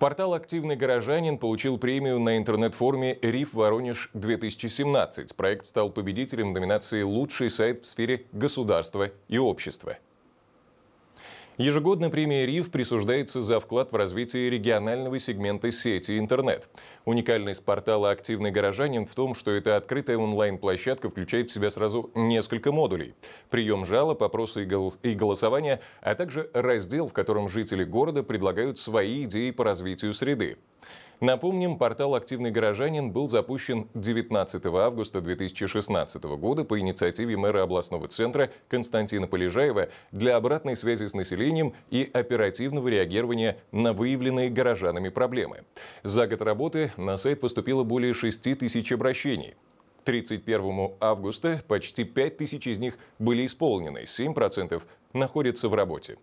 Портал «Активный горожанин» получил премию на интернет-форуме «РИФ Воронеж-2017». Проект стал победителем номинации «Лучший сайт в сфере государства и общества». Ежегодно премия РИФ присуждается за вклад в развитие регионального сегмента сети интернет. Уникальность портала «Активный горожанин» в том, что эта открытая онлайн-площадка включает в себя сразу несколько модулей. Прием жалоб, опросы и голосования, а также раздел, в котором жители города предлагают свои идеи по развитию среды. Напомним, портал «Активный горожанин» был запущен 19 августа 2016 года по инициативе мэра областного центра Константина Полежаева для обратной связи с населением и оперативного реагирования на выявленные горожанами проблемы. За год работы на сайт поступило более 6 тысяч обращений. 31 августа почти 5 тысяч из них были исполнены, 7% находятся в работе.